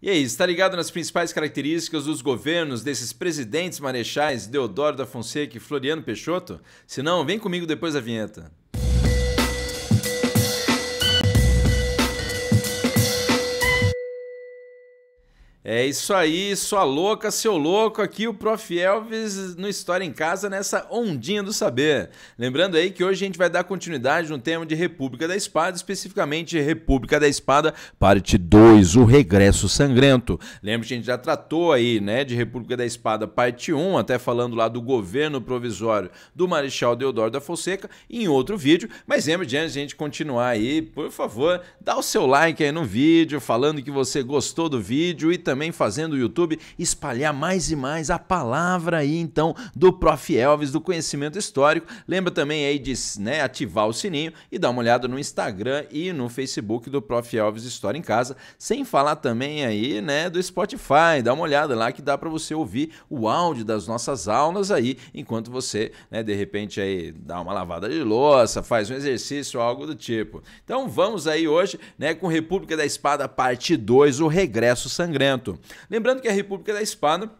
E aí? Está ligado nas principais características dos governos desses presidentes marechais Deodoro da Fonseca e Floriano Peixoto? Se não, vem comigo depois da vinheta. É isso aí, sua louca, seu louco, aqui o Prof. Elvis no História em Casa nessa ondinha do saber. Lembrando aí que hoje a gente vai dar continuidade no tema de República da Espada, especificamente República da Espada, parte 2, o regresso sangrento. Lembra que a gente já tratou aí, né, de República da Espada, parte 1, um, até falando lá do governo provisório do Marechal Deodoro da Fonseca, em outro vídeo, mas lembra de antes de a gente continuar aí, por favor, dá o seu like aí no vídeo, falando que você gostou do vídeo e também também fazendo o YouTube espalhar mais e mais a palavra aí então do Prof. Elvis, do conhecimento histórico. Lembra também aí de né, ativar o sininho e dar uma olhada no Instagram e no Facebook do Prof. Elvis História em Casa, sem falar também aí né, do Spotify. Dá uma olhada lá que dá para você ouvir o áudio das nossas aulas aí, enquanto você né, de repente aí dá uma lavada de louça, faz um exercício, algo do tipo. Então vamos aí hoje né, com República da Espada, parte 2, o regresso sangrento. Lembrando que a República da Espanha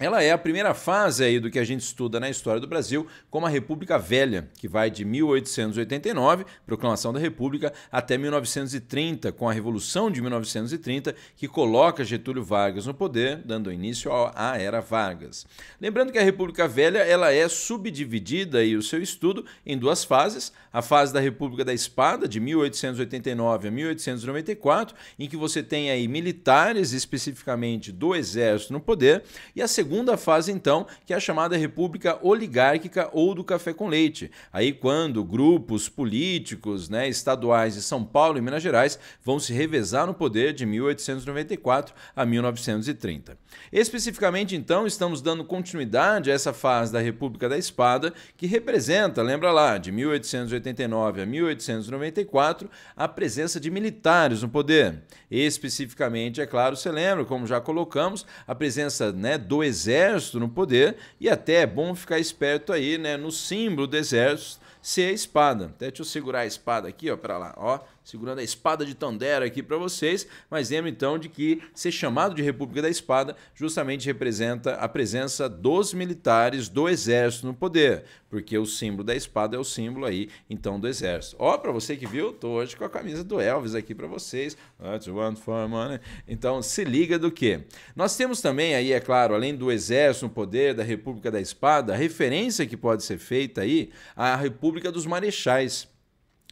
ela é a primeira fase aí do que a gente estuda na história do Brasil como a República Velha, que vai de 1889, proclamação da República, até 1930, com a Revolução de 1930, que coloca Getúlio Vargas no poder, dando início à Era Vargas. Lembrando que a República Velha ela é subdividida aí o seu estudo em duas fases: a fase da República da Espada, de 1889 a 1894, em que você tem aí militares, especificamente do Exército, no poder, e a segunda segunda fase, então, que é a chamada república oligárquica ou do café com leite. Aí, quando grupos políticos né, estaduais de São Paulo e Minas Gerais vão se revezar no poder de 1894 a 1930. Especificamente, então, estamos dando continuidade a essa fase da República da Espada, que representa, lembra lá, de 1889 a 1894, a presença de militares no poder. Especificamente, é claro, você lembra, como já colocamos, a presença né, do exército exército no poder, e até é bom ficar esperto aí, né? No símbolo do exército ser a espada. Até deixa eu segurar a espada aqui, ó, para lá, ó segurando a espada de Tandera aqui para vocês, mas lembra então de que ser chamado de República da Espada justamente representa a presença dos militares do exército no poder, porque o símbolo da espada é o símbolo aí então do exército. Ó, para você que viu, tô hoje com a camisa do Elvis aqui para vocês. That's one for money. Então, se liga do que? Nós temos também aí, é claro, além do exército no poder, da República da Espada, a referência que pode ser feita aí à República dos Marechais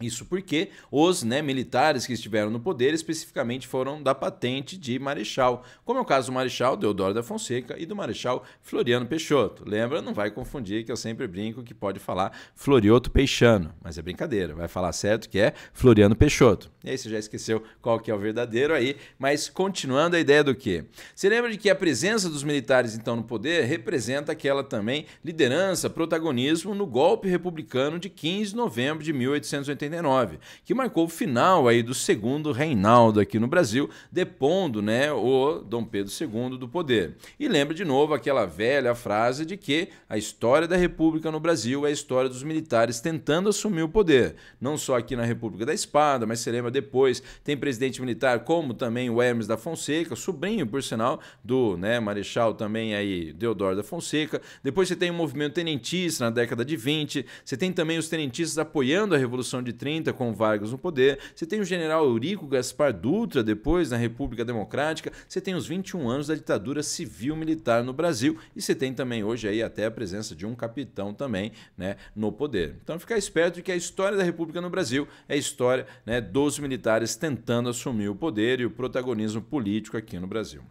isso porque os né, militares que estiveram no poder especificamente foram da patente de marechal, como é o caso do marechal Deodoro da Fonseca e do marechal Floriano Peixoto. Lembra? Não vai confundir que eu sempre brinco que pode falar Florioto Peixano, mas é brincadeira, vai falar certo que é Floriano Peixoto. E aí você já esqueceu qual que é o verdadeiro aí, mas continuando a ideia do que? Você lembra de que a presença dos militares então no poder representa aquela também liderança, protagonismo no golpe republicano de 15 de novembro de 1889. 1989, que marcou o final aí do segundo Reinaldo aqui no Brasil, depondo né, o Dom Pedro II do poder. E lembra de novo aquela velha frase de que a história da República no Brasil é a história dos militares tentando assumir o poder, não só aqui na República da Espada, mas se lembra depois, tem presidente militar como também o Hermes da Fonseca, sobrinho, por sinal, do né, Marechal também aí, Deodoro da Fonseca. Depois você tem o movimento tenentista na década de 20, você tem também os tenentistas apoiando a Revolução de com Vargas no poder, você tem o general Eurico Gaspar Dutra, depois na República Democrática, você tem os 21 anos da ditadura civil-militar no Brasil, e você tem também hoje aí até a presença de um capitão também né, no poder. Então ficar esperto que a história da República no Brasil é a história né, dos militares tentando assumir o poder e o protagonismo político aqui no Brasil.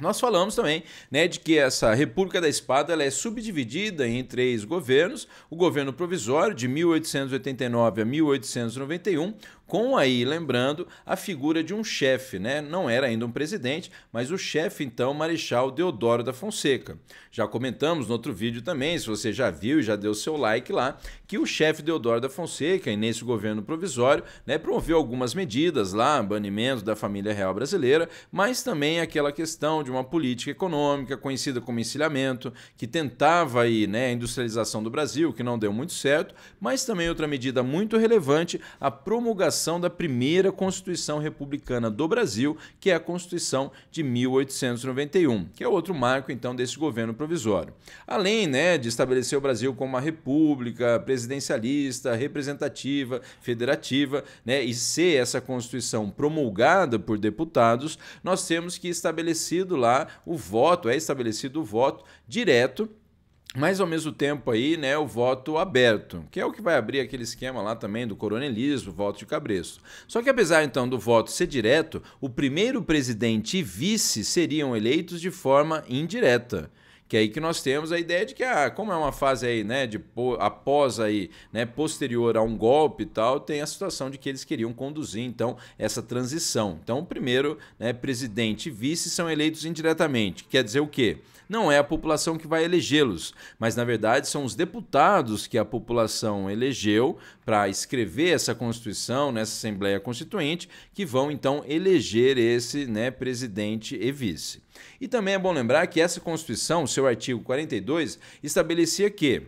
Nós falamos também né, de que essa República da Espada ela é subdividida em três governos: o governo provisório de 1889 a 1891, com aí, lembrando, a figura de um chefe, né? não era ainda um presidente, mas o chefe então, Marechal Deodoro da Fonseca. Já comentamos no outro vídeo também, se você já viu e já deu seu like lá, que o chefe Deodoro da Fonseca, nesse governo provisório, né, promoveu algumas medidas lá, banimento da família real brasileira, mas também aquela questão de uma política econômica conhecida como encilhamento, que tentava aí, né, a industrialização do Brasil, que não deu muito certo, mas também outra medida muito relevante, a promulgação aplicação da primeira Constituição Republicana do Brasil, que é a Constituição de 1891, que é outro marco então desse governo provisório. Além né, de estabelecer o Brasil como uma república presidencialista, representativa, federativa, né, e ser essa Constituição promulgada por deputados, nós temos que estabelecido lá o voto, é estabelecido o voto direto mas ao mesmo tempo aí, né, o voto aberto, que é o que vai abrir aquele esquema lá também do coronelismo, voto de cabresto. Só que apesar então do voto ser direto, o primeiro presidente e vice seriam eleitos de forma indireta. Que é aí que nós temos a ideia de que, ah, como é uma fase aí, né, de após aí, né, posterior a um golpe e tal, tem a situação de que eles queriam conduzir, então, essa transição. Então, o primeiro, né, presidente e vice são eleitos indiretamente. Quer dizer o quê? não é a população que vai elegê-los, mas na verdade são os deputados que a população elegeu para escrever essa Constituição nessa Assembleia Constituinte que vão então eleger esse né, presidente e vice. E também é bom lembrar que essa Constituição, seu artigo 42, estabelecia que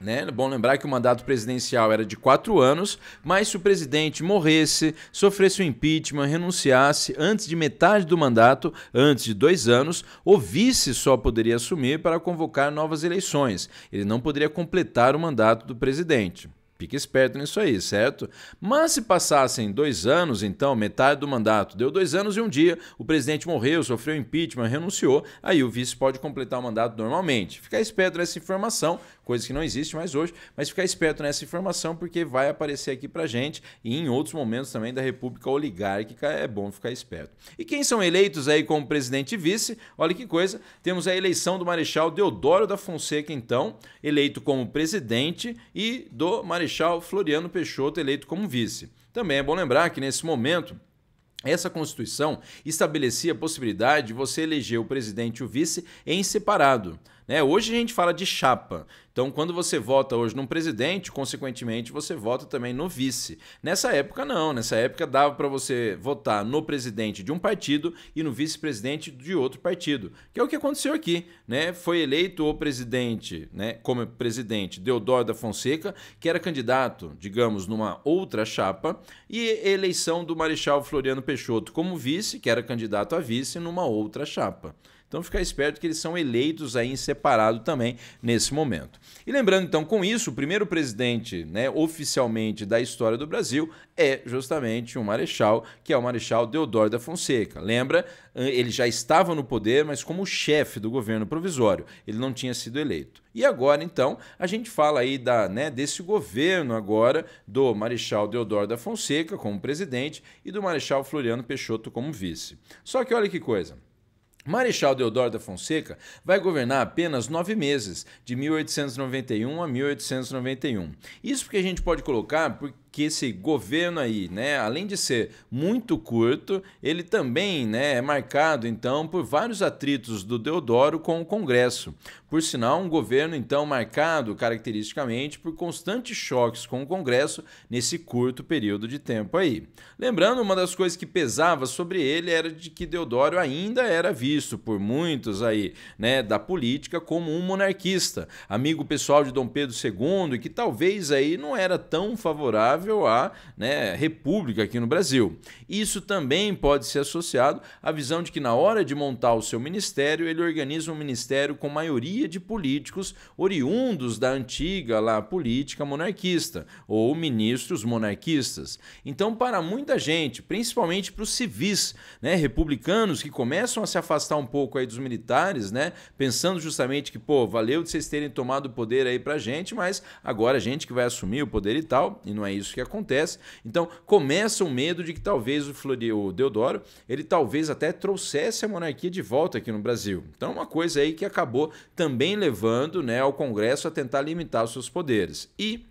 né? É bom lembrar que o mandato presidencial era de quatro anos, mas se o presidente morresse, sofresse o um impeachment, renunciasse antes de metade do mandato, antes de dois anos, o vice só poderia assumir para convocar novas eleições. Ele não poderia completar o mandato do presidente. Fique esperto nisso aí, certo? Mas se passassem dois anos, então, metade do mandato, deu dois anos e um dia, o presidente morreu, sofreu impeachment, renunciou, aí o vice pode completar o mandato normalmente. Fica esperto nessa informação, coisa que não existe mais hoje, mas ficar esperto nessa informação porque vai aparecer aqui para gente e em outros momentos também da República Oligárquica é bom ficar esperto. E quem são eleitos aí como presidente e vice? Olha que coisa, temos a eleição do Marechal Deodoro da Fonseca então, eleito como presidente e do Marechal Floriano Peixoto eleito como vice. Também é bom lembrar que nesse momento essa Constituição estabelecia a possibilidade de você eleger o presidente e o vice em separado. Né? Hoje a gente fala de chapa. Então, quando você vota hoje num presidente, consequentemente você vota também no vice. Nessa época, não. Nessa época dava para você votar no presidente de um partido e no vice-presidente de outro partido, que é o que aconteceu aqui. Né? Foi eleito o presidente, né, como presidente, Deodoro da Fonseca, que era candidato, digamos, numa outra chapa, e eleição do Marechal Floriano Peixoto como vice, que era candidato a vice, numa outra chapa. Então ficar esperto que eles são eleitos aí em separado também nesse momento. E lembrando então com isso, o primeiro presidente, né, oficialmente da história do Brasil é justamente o marechal, que é o marechal Deodoro da Fonseca. Lembra, ele já estava no poder, mas como chefe do governo provisório, ele não tinha sido eleito. E agora, então, a gente fala aí da, né, desse governo agora do Marechal Deodoro da Fonseca como presidente e do Marechal Floriano Peixoto como vice. Só que olha que coisa. Marechal Deodoro da Fonseca vai governar apenas nove meses, de 1891 a 1891. Isso porque a gente pode colocar que esse governo aí, né, além de ser muito curto, ele também né, é marcado então por vários atritos do Deodoro com o Congresso. Por sinal, um governo então marcado caracteristicamente por constantes choques com o Congresso nesse curto período de tempo aí. Lembrando, uma das coisas que pesava sobre ele era de que Deodoro ainda era visto por muitos aí, né, da política como um monarquista, amigo pessoal de Dom Pedro II e que talvez aí não era tão favorável favorável à né, república aqui no Brasil. Isso também pode ser associado à visão de que, na hora de montar o seu ministério, ele organiza um ministério com maioria de políticos oriundos da antiga lá, política monarquista, ou ministros monarquistas. Então, para muita gente, principalmente para os civis, né, republicanos que começam a se afastar um pouco aí dos militares, né, pensando justamente que, pô, valeu de vocês terem tomado o poder aí para gente, mas agora a gente que vai assumir o poder e tal, e não é isso isso que acontece. Então começa o um medo de que talvez o, Flori, o Deodoro, ele talvez até trouxesse a monarquia de volta aqui no Brasil. Então uma coisa aí que acabou também levando né, ao Congresso a tentar limitar os seus poderes. E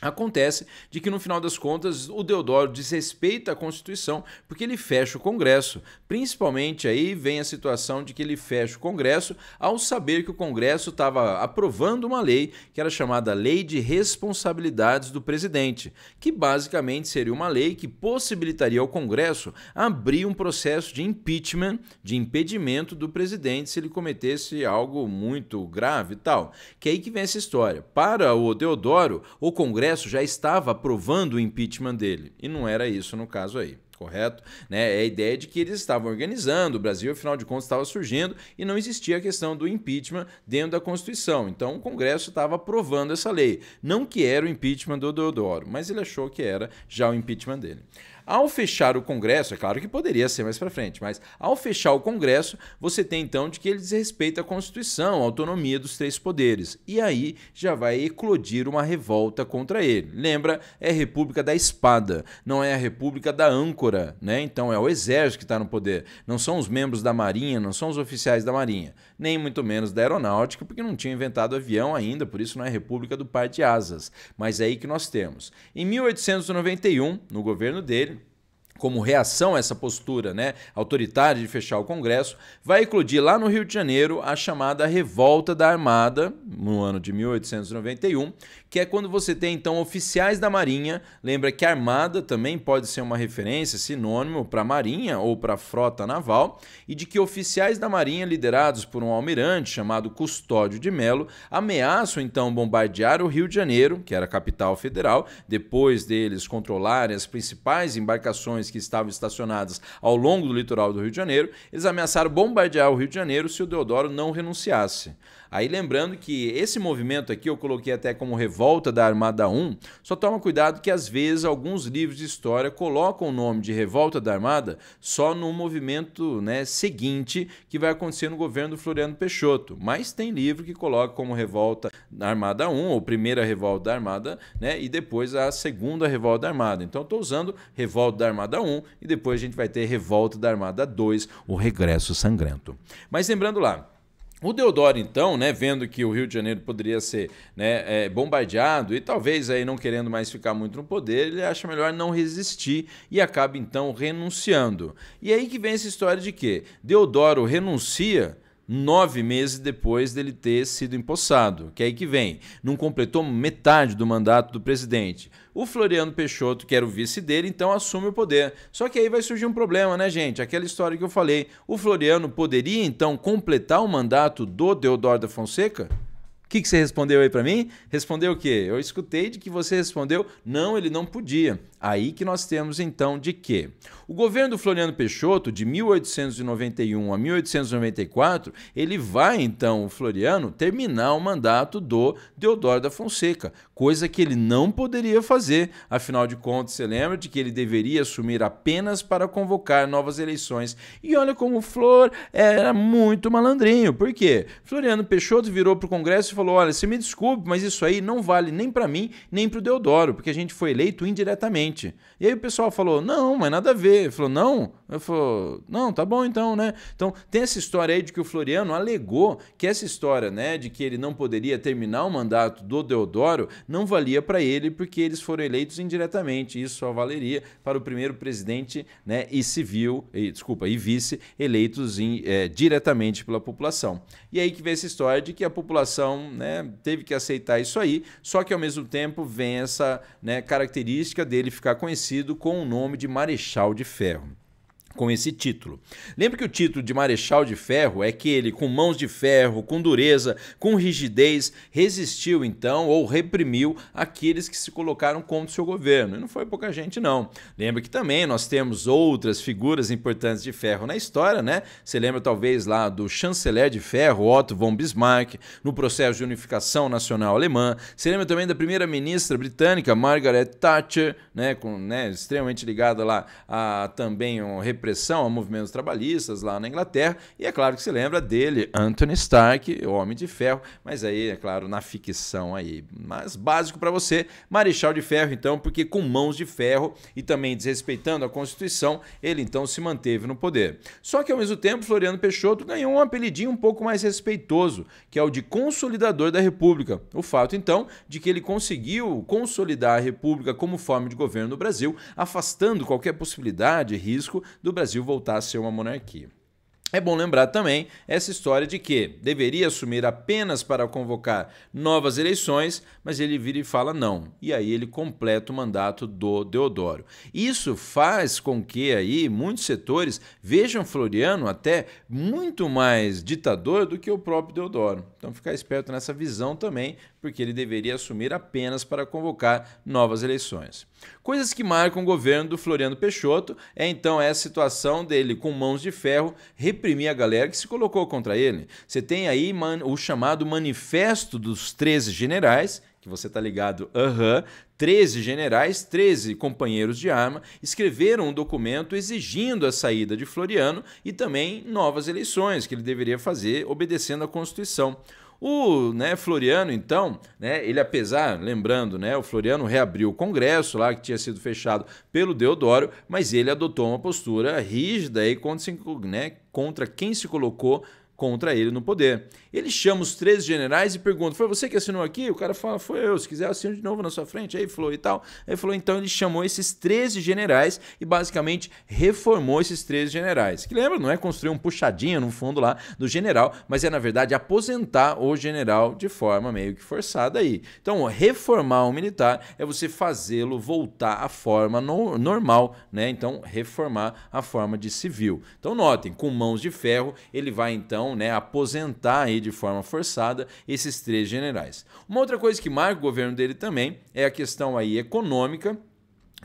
Acontece de que no final das contas o Deodoro desrespeita a Constituição porque ele fecha o Congresso. Principalmente aí vem a situação de que ele fecha o Congresso ao saber que o Congresso estava aprovando uma lei que era chamada Lei de Responsabilidades do Presidente, que basicamente seria uma lei que possibilitaria ao Congresso abrir um processo de impeachment, de impedimento do presidente se ele cometesse algo muito grave e tal. Que é aí que vem essa história. Para o Deodoro, o Congresso Congresso já estava aprovando o impeachment dele. E não era isso no caso aí correto? Né? É a ideia de que eles estavam organizando, o Brasil, afinal de contas, estava surgindo e não existia a questão do impeachment dentro da Constituição. Então, o Congresso estava aprovando essa lei. Não que era o impeachment do Deodoro, mas ele achou que era já o impeachment dele. Ao fechar o Congresso, é claro que poderia ser mais para frente, mas ao fechar o Congresso, você tem então de que ele desrespeita a Constituição, a autonomia dos três poderes. E aí já vai eclodir uma revolta contra ele. Lembra, é a República da Espada, não é a República da Âncora, né? Então é o exército que está no poder, não são os membros da Marinha, não são os oficiais da Marinha, nem muito menos da Aeronáutica, porque não tinha inventado avião ainda, por isso não é República do Par de Asas. Mas é aí que nós temos. Em 1891, no governo dele, como reação a essa postura né, autoritária de fechar o Congresso, vai eclodir lá no Rio de Janeiro a chamada Revolta da Armada, no ano de 1891, que é quando você tem então oficiais da Marinha. Lembra que Armada também pode ser uma referência, sinônimo para Marinha ou para Frota Naval, e de que oficiais da Marinha, liderados por um almirante chamado Custódio de Melo, ameaçam então bombardear o Rio de Janeiro, que era a capital federal, depois deles controlarem as principais embarcações que estavam estacionadas ao longo do litoral do Rio de Janeiro, eles ameaçaram bombardear o Rio de Janeiro se o Deodoro não renunciasse. Aí lembrando que esse movimento aqui eu coloquei até como Revolta da Armada 1, só toma cuidado que às vezes alguns livros de história colocam o nome de Revolta da Armada só no movimento né, seguinte que vai acontecer no governo do Floriano Peixoto. Mas tem livro que coloca como Revolta da Armada 1, ou Primeira Revolta da Armada, né, e depois a Segunda Revolta da Armada. Então estou usando Revolta da Armada Armada 1 e depois a gente vai ter Revolta da Armada 2, o Regresso Sangrento. Mas lembrando lá, o Deodoro, então, né, vendo que o Rio de Janeiro poderia ser né, é, bombardeado e talvez aí não querendo mais ficar muito no poder, ele acha melhor não resistir e acaba então renunciando. E aí que vem essa história de que Deodoro renuncia nove meses depois dele ter sido empossado, que é aí que vem. Não completou metade do mandato do presidente. O Floriano Peixoto, que era o vice dele, então assume o poder. Só que aí vai surgir um problema, né, gente? Aquela história que eu falei. O Floriano poderia, então, completar o mandato do Deodoro da Fonseca? O que, que, você respondeu aí para mim? Respondeu o quê? Eu escutei de que você respondeu, não, ele não podia. Aí que nós temos então de que o governo do Floriano Peixoto, de 1891 a 1894, ele vai então, o Floriano, terminar o mandato do Deodoro da Fonseca, coisa que ele não poderia fazer, afinal de contas, você lembra de que ele deveria assumir apenas para convocar novas eleições. E olha como o Flor era muito malandrinho, por quê? Floriano Peixoto virou para o Congresso e falou: olha, você me desculpe, mas isso aí não vale nem para mim, nem para o Deodoro, porque a gente foi eleito indiretamente gente. E aí o pessoal falou, não, mas nada a ver. Ele falou, não? Eu falou, não, tá bom então, né? Então tem essa história aí de que o Floriano alegou que essa história, né, de que ele não poderia terminar o mandato do Deodoro não valia para ele porque eles foram eleitos indiretamente. Isso só valeria para o primeiro presidente, né, e civil, e, desculpa, e vice eleitos em, é, diretamente pela população. E aí que vem essa história de que a população, né, teve que aceitar isso aí, só que ao mesmo tempo vem essa, né, característica dele ficar conhecido com o nome de Marechal de Ferro com esse título. Lembre que o título de Marechal de Ferro é que ele, com mãos de ferro, com dureza, com rigidez, resistiu então ou reprimiu aqueles que se colocaram contra o seu governo. E não foi pouca gente, não. Lembre que também nós temos outras figuras importantes de ferro na história, né? Você lembra talvez lá do chanceler de ferro, Otto von Bismarck, no processo de unificação nacional alemã. Você lembra também da primeira-ministra britânica, Margaret Thatcher, né? Com, né? extremamente ligada lá a também um representante repressão a movimentos trabalhistas lá na Inglaterra. E é claro que se lembra dele, Anthony Stark, o Homem de Ferro, mas aí, é claro, na ficção aí. Mas básico para você, Marechal de Ferro, então, porque com mãos de ferro e também desrespeitando a Constituição, ele então se manteve no poder. Só que ao mesmo tempo, Floriano Peixoto ganhou um apelidinho um pouco mais respeitoso, que é o de Consolidador da República. O fato, então, de que ele conseguiu consolidar a República como forma de governo no Brasil, afastando qualquer possibilidade e risco do Brasil voltar a ser uma monarquia. É bom lembrar também essa história de que deveria assumir apenas para convocar novas eleições, mas ele vira e fala não. E aí ele completa o mandato do Deodoro. Isso faz com que aí muitos setores vejam Floriano até muito mais ditador do que o próprio Deodoro. Então ficar esperto nessa visão também porque ele deveria assumir apenas para convocar novas eleições. Coisas que marcam o governo do Floriano Peixoto é então essa situação dele, com mãos de ferro, reprimir a galera que se colocou contra ele. Você tem aí o chamado Manifesto dos 13 Generais, que você está ligado, aham, uhum, 13 generais, 13 companheiros de arma, escreveram um documento exigindo a saída de Floriano e também novas eleições que ele deveria fazer obedecendo à Constituição. O né, Floriano, então, né, ele apesar, lembrando, né, o Floriano reabriu o Congresso lá que tinha sido fechado pelo Deodoro, mas ele adotou uma postura rígida e contra, né, contra quem se colocou contra ele no poder. Ele chama os três generais e pergunta: Foi você que assinou aqui? O cara fala: Foi eu, se quiser assino de novo na sua frente. Aí falou e tal. Aí falou: Então ele chamou esses 13 generais e basicamente reformou esses três generais. Que lembra, não é construir um puxadinho no fundo lá do general, mas é na verdade aposentar o general de forma meio que forçada aí. Então, reformar um militar é você fazê-lo voltar à forma no normal, né? Então, reformar a forma de civil. Então, notem, com mãos de ferro, ele vai então então né, aposentar aí de forma forçada esses três generais. Uma outra coisa que marca o governo dele também é a questão aí econômica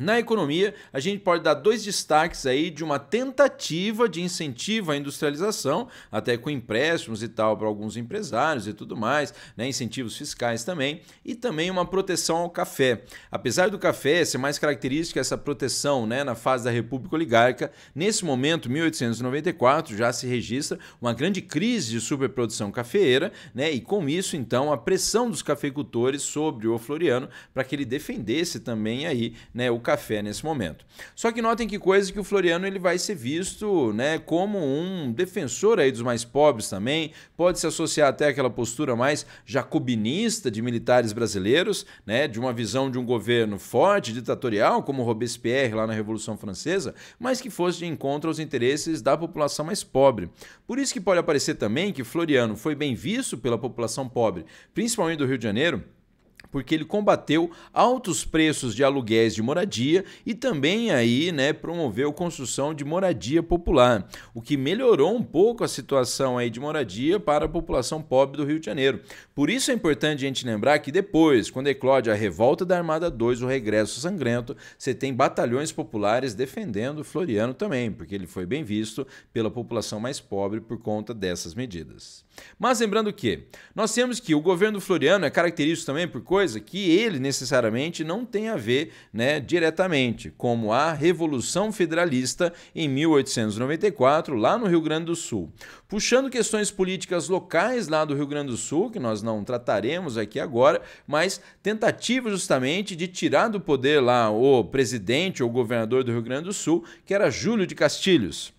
na economia, a gente pode dar dois destaques aí de uma tentativa de incentivo à industrialização, até com empréstimos e tal para alguns empresários e tudo mais, né? incentivos fiscais também, e também uma proteção ao café. Apesar do café ser mais característica essa proteção né, na fase da República Oligárquica, nesse momento, 1894, já se registra uma grande crise de superprodução cafeeira, né? e com isso, então, a pressão dos cafeicultores sobre o Floriano para que ele defendesse também aí né, o café café nesse momento. Só que notem que coisa que o Floriano ele vai ser visto né, como um defensor aí dos mais pobres também, pode se associar até aquela postura mais jacobinista de militares brasileiros, né, de uma visão de um governo forte, ditatorial, como Robespierre lá na Revolução Francesa, mas que fosse de encontro aos interesses da população mais pobre. Por isso que pode aparecer também que Floriano foi bem visto pela população pobre, principalmente do Rio de Janeiro, porque ele combateu altos preços de aluguéis de moradia e também aí, né, promoveu construção de moradia popular, o que melhorou um pouco a situação aí de moradia para a população pobre do Rio de Janeiro. Por isso é importante a gente lembrar que depois, quando eclode a revolta da Armada 2, o regresso sangrento, você tem batalhões populares defendendo Floriano também, porque ele foi bem visto pela população mais pobre por conta dessas medidas. Mas lembrando que nós temos que o governo Floriano é característico também por coisa que ele necessariamente não tem a ver né, diretamente, como a Revolução Federalista em 1894, lá no Rio Grande do Sul. Puxando questões políticas locais lá do Rio Grande do Sul, que nós não trataremos aqui agora, mas tentativa justamente de tirar do poder lá o presidente ou governador do Rio Grande do Sul, que era Júlio de Castilhos.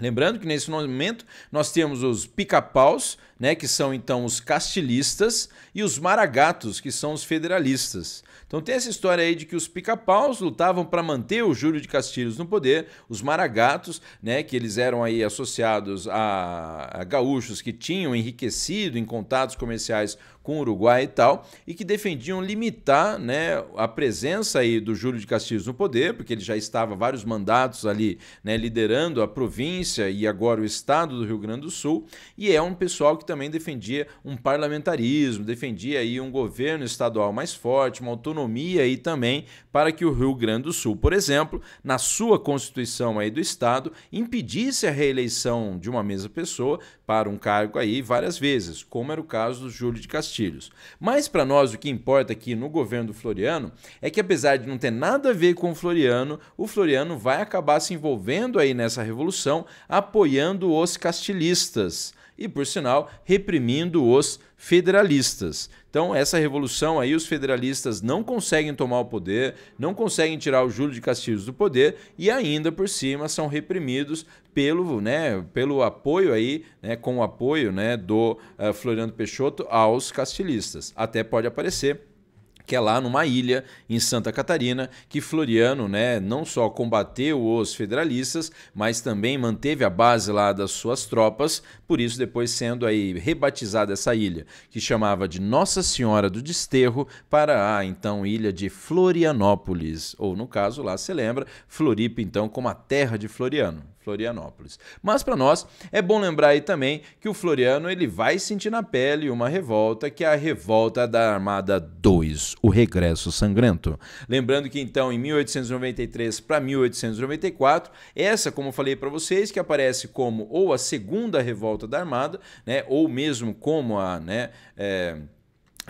Lembrando que nesse momento nós temos os pica-paus, né, que são então os castilistas, e os maragatos, que são os federalistas. Então tem essa história aí de que os pica-paus lutavam para manter o Júlio de Castilhos no poder, os maragatos, né, que eles eram aí associados a, a gaúchos que tinham enriquecido em contatos comerciais com o Uruguai e tal, e que defendiam limitar né, a presença aí do Júlio de Castilhos no poder, porque ele já estava vários mandatos ali né, liderando a província e agora o estado do Rio Grande do Sul, e é um pessoal que também defendia um parlamentarismo, defendia aí um governo estadual mais forte, uma autonomia aí também para que o Rio Grande do Sul, por exemplo, na sua constituição aí do estado, impedisse a reeleição de uma mesma pessoa para um cargo aí várias vezes, como era o caso do Júlio de Castilhos. Mas para nós o que importa aqui no governo do Floriano é que apesar de não ter nada a ver com o Floriano, o Floriano vai acabar se envolvendo aí nessa revolução, apoiando os castilhistas e, por sinal, reprimindo os federalistas. Então, essa revolução aí, os federalistas não conseguem tomar o poder, não conseguem tirar o Júlio de Castilhos do poder e ainda por cima são reprimidos pelo, né, pelo apoio aí, né, com o apoio né, do uh, Floriano Peixoto aos castilhistas. Até pode aparecer que é lá numa ilha em Santa Catarina, que Floriano, né, não só combateu os federalistas, mas também manteve a base lá das suas tropas, por isso depois sendo aí rebatizada essa ilha, que chamava de Nossa Senhora do Desterro para a então ilha de Florianópolis, ou no caso lá se lembra, Floripa então como a terra de Floriano. Florianópolis. Mas para nós é bom lembrar aí também que o Floriano ele vai sentir na pele uma revolta que é a revolta da Armada 2, o regresso sangrento. Lembrando que então em 1893 para 1894, essa, como falei para vocês, que aparece como ou a segunda revolta da Armada, né, ou mesmo como a, né, é,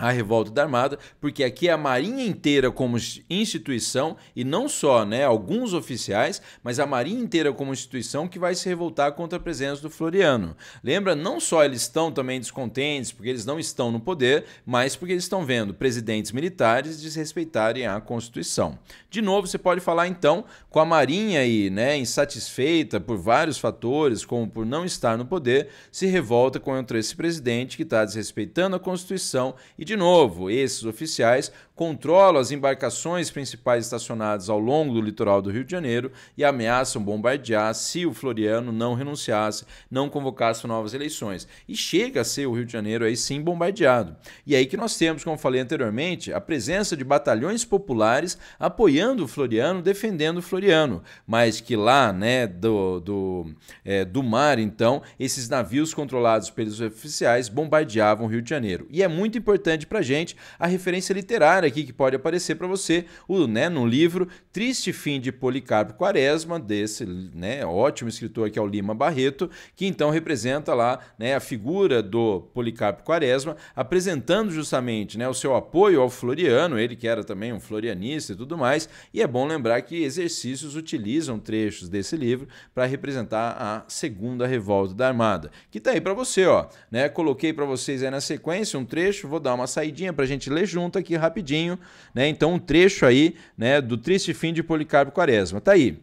a revolta da Armada, porque aqui é a Marinha inteira como instituição, e não só né, alguns oficiais, mas a Marinha inteira como instituição que vai se revoltar contra a presença do Floriano. Lembra, não só eles estão também descontentes, porque eles não estão no poder, mas porque eles estão vendo presidentes militares desrespeitarem a Constituição. De novo, você pode falar então com a Marinha aí, né, insatisfeita por vários fatores, como por não estar no poder, se revolta contra esse presidente que está desrespeitando a Constituição e de novo, esses oficiais controlam as embarcações principais estacionadas ao longo do litoral do Rio de Janeiro e ameaçam bombardear se o Floriano não renunciasse, não convocasse novas eleições. E chega a ser o Rio de Janeiro aí sim bombardeado. E é aí que nós temos, como falei anteriormente, a presença de batalhões populares apoiando o Floriano, defendendo o Floriano, mas que lá, né, do, do, é, do mar, então, esses navios controlados pelos oficiais bombardeavam o Rio de Janeiro. E é muito importante para gente a referência literária aqui que pode aparecer para você, o, né, no livro Triste Fim de Policarpo Quaresma, desse né, ótimo escritor que é o Lima Barreto, que então representa lá né, a figura do Policarpo Quaresma, apresentando justamente né, o seu apoio ao Floriano, ele que era também um florianista e tudo mais, e é bom lembrar que exercícios utilizam trechos desse livro para representar a segunda revolta da Armada, que tá aí para você, ó, né? Coloquei para vocês aí na sequência um trecho, vou dar uma saidinha para a gente ler junto aqui rapidinho pouquinho, né? Então um trecho aí, né, do triste fim de Policarpo Quaresma. Tá aí.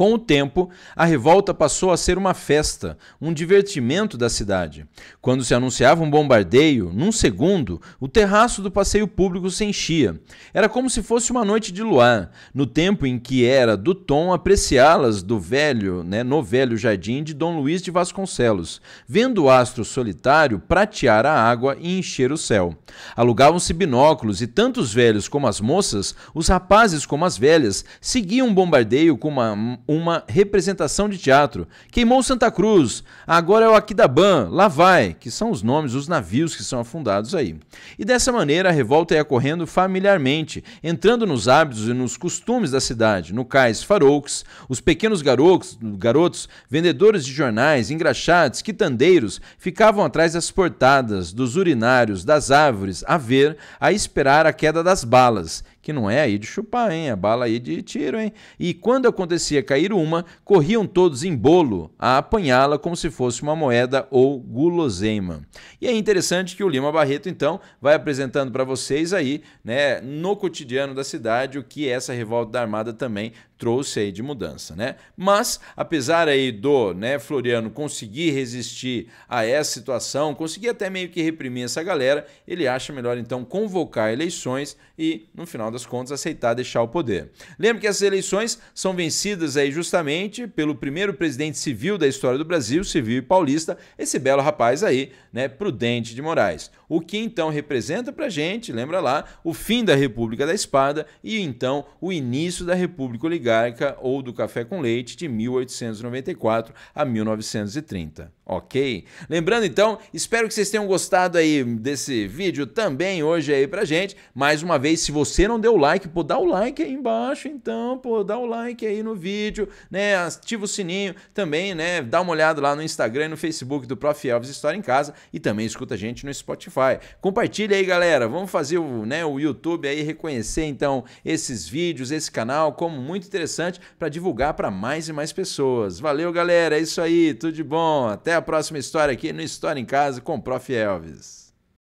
Com o tempo, a revolta passou a ser uma festa, um divertimento da cidade. Quando se anunciava um bombardeio, num segundo, o terraço do passeio público se enchia. Era como se fosse uma noite de luar, no tempo em que era do tom apreciá-las do velho, né, no velho jardim de Dom Luís de Vasconcelos, vendo o astro solitário pratear a água e encher o céu. Alugavam-se binóculos e tantos velhos como as moças, os rapazes como as velhas, seguiam o bombardeio com uma uma representação de teatro. Queimou Santa Cruz, agora é o Aquidaban, lá vai, que são os nomes dos navios que são afundados aí. E dessa maneira a revolta ia ocorrendo familiarmente, entrando nos hábitos e nos costumes da cidade, no cais Faroux, os pequenos garotos, garotos vendedores de jornais, engraxates, quitandeiros, ficavam atrás das portadas, dos urinários, das árvores, a ver, a esperar a queda das balas, que não é aí de chupar, hein? É bala aí de tiro, hein? E quando acontecia cair uma, corriam todos em bolo a apanhá-la como se fosse uma moeda ou guloseima. E é interessante que o Lima Barreto, então, vai apresentando para vocês aí, né, no cotidiano da cidade, o que é essa revolta da Armada também trouxe aí de mudança, né? Mas apesar aí do, né, Floriano conseguir resistir a essa situação, conseguir até meio que reprimir essa galera, ele acha melhor então convocar eleições e no final das contas aceitar deixar o poder. Lembra que essas eleições são vencidas aí justamente pelo primeiro presidente civil da história do Brasil, civil e paulista, esse belo rapaz aí, né, Prudente de Moraes o que então representa para a gente, lembra lá, o fim da República da Espada e então o início da República Oligárquica ou do Café com Leite de 1894 a 1930. Ok? Lembrando então, espero que vocês tenham gostado aí desse vídeo também hoje aí pra gente. Mais uma vez, se você não deu like, pô, dá o like aí embaixo então, pô, dá o like aí no vídeo, né? Ativa o sininho também, né? Dá uma olhada lá no Instagram e no Facebook do Prof. Elvis História em Casa e também escuta a gente no Spotify. Spotify. Compartilha aí, galera. Vamos fazer o, né, o YouTube aí reconhecer então esses vídeos, esse canal como muito interessante para divulgar para mais e mais pessoas. Valeu, galera. É isso aí. Tudo de bom. Até a próxima história aqui no História em Casa com o Prof. Elvis.